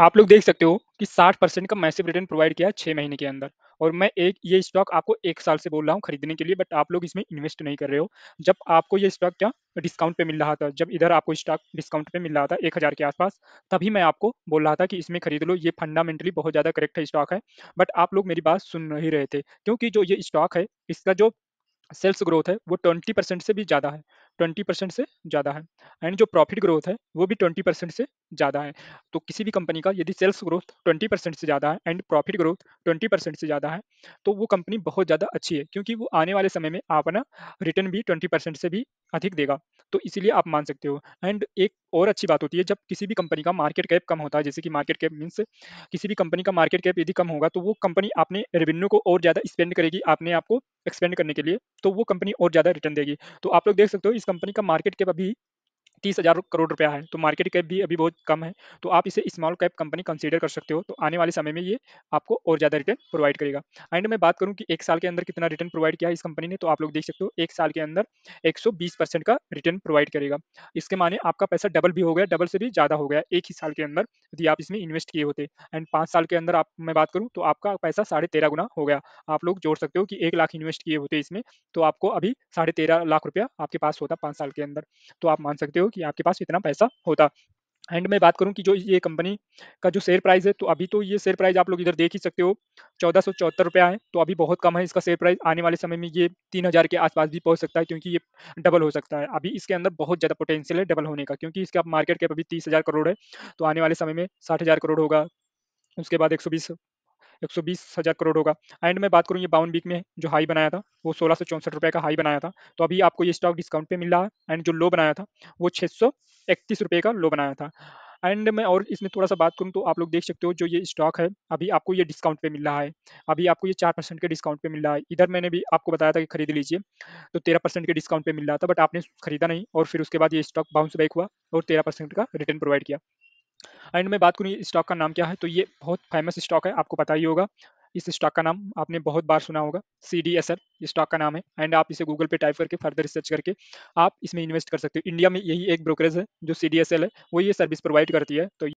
आप लोग देख सकते हो कि 60 परसेंट का मैसिव रिटर्न प्रोवाइड किया है छः महीने के अंदर और मैं एक ये स्टॉक आपको एक साल से बोल रहा हूँ खरीदने के लिए बट आप लोग इसमें इन्वेस्ट नहीं कर रहे हो जब आपको ये स्टॉक क्या डिस्काउंट पे मिल रहा था जब इधर आपको स्टॉक डिस्काउंट पे मिल रहा था एक हज़ार के आसपास तभी मैं आपको बोल रहा था कि इसमें खरीद लो ये फंडामेंटली बहुत ज़्यादा करेक्ट स्टॉक है बट आप लोग मेरी बात सुन नहीं रहे थे क्योंकि जो ये स्टॉक है इसका जो सेल्स ग्रोथ है वो ट्वेंटी परसेंट से भी ज़्यादा है ट्वेंटी परसेंट से ज़्यादा है एंड जो प्रॉफिट ग्रोथ है वो भी ट्वेंटी परसेंट से ज़्यादा है तो किसी भी कंपनी का यदि सेल्स ग्रोथ ट्वेंटी परसेंट से ज़्यादा है and profit growth twenty percent से ज़्यादा है तो वो कंपनी बहुत ज़्यादा अच्छी है क्योंकि वो आने वाले समय में अपना रिटर्न भी ट्वेंटी परसेंट से भी अधिक देगा तो इसीलिए आप मान सकते हो एंड एक और अच्छी बात होती है जब किसी भी कंपनी का मार्केट कैप कम होता है जैसे कि मार्केट कैप मीन्स किसी भी कंपनी का मार्केट कैप यदि कम होगा तो वो कंपनी अपने रेवेन्यू को और ज़्यादा स्पेंड करेगी अपने आपको एक्सपेंड करने के लिए तो वो कंपनी और ज़्यादा रिटर्न देगी तो आप लोग देख सकते हो इस कंपनी का मार्केट कैप अभी तीस हज़ार करोड़ रुपया है तो मार्केट कैप भी अभी बहुत कम है तो आप इसे स्मॉल कैप कंपनी कंसीडर कर सकते हो तो आने वाले समय में ये आपको और ज़्यादा रिटर्न प्रोवाइड करेगा एंड मैं बात करूँ कि एक साल के अंदर कितना रिटर्न प्रोवाइड किया है इस कंपनी ने तो आप लोग देख सकते हो एक साल के अंदर एक का रिटर्न प्रोवाइड करेगा इसके माने आपका पैसा डबल भी हो गया डबल से भी ज़्यादा हो गया एक ही साल के अंदर यदि आप इसमें इन्वेस्ट किए होते एंड पाँच साल के अंदर आप मैं बात करूँ तो आपका पैसा साढ़े तेरह गुना हो गया आप लोग जोड़ सकते हो कि एक लाख इन्वेस्ट किए होते इसमें तो आपको अभी साढ़े तेरह लाख रुपया आपके पास होता पाँच साल के अंदर तो आप मान सकते हो कि आपके पास इतना पैसा होता एंड मैं बात करूं कि जो ये कंपनी का जो शेयर प्राइस है तो अभी तो ये शेयर प्राइस आप लोग इधर देख ही सकते हो चौदह सौ चौहत्तर रुपया है तो अभी बहुत कम है इसका शेयर प्राइस आने वाले समय में ये तीन हज़ार के आसपास भी पहुंच सकता है क्योंकि ये डबल हो सकता है अभी इसके अंदर बहुत ज़्यादा पोटेंशियल है डबल होने का क्योंकि इसका मार्केट कैप अभी तीस हज़ार करोड़ है तो आने वाले समय में साठ हज़ार करोड़ होगा उसके बाद एक सौ बीस एक करोड़ होगा एंड मैं बात करूँ ये बावन वीक में जो हाई बनाया था वो सोलह सौ चौंसठ रुपये का हाई बनाया था तो अभी आपको ये स्टॉक डिस्काउंट पे मिल रहा है एंड जो लो बनाया था वो छः सौ इकतीस रुपये का लो बनाया था एंड मैं और इसमें थोड़ा सा बात करूँ तो आप लोग देख सकते हो जो ये स्टॉक है अभी आपको ये डिस्काउंट पे मिल रहा है अभी आपको ये चार परसेंट के डिस्काउंट पे मिल रहा है इधर मैंने भी आपको बताया था कि खरीद लीजिए तो तेरह परसेंट के डिस्काउंट पे मिल रहा था बट आपने खरीदा नहीं और फिर उसके बाद ये स्टॉक बाउंस बैक हुआ और तेरह परसेंट का रिटर्न प्रोवाइड किया एंड मैं बात करूँ स्टॉक का नाम क्या है तो ये बहुत फेमस स्टॉक है आपको पता ही होगा इस स्टॉक का नाम आपने बहुत बार सुना होगा C D S L stock का नाम है एंड आप इसे गूगल पे टाइप करके फर्दर रिसर्च करके आप इसमें इन्वेस्ट कर सकते हो इंडिया में यही एक ब्रोकरेज है जो सी डी एस एल है वो ये सर्विस प्रोवाइड करती है तो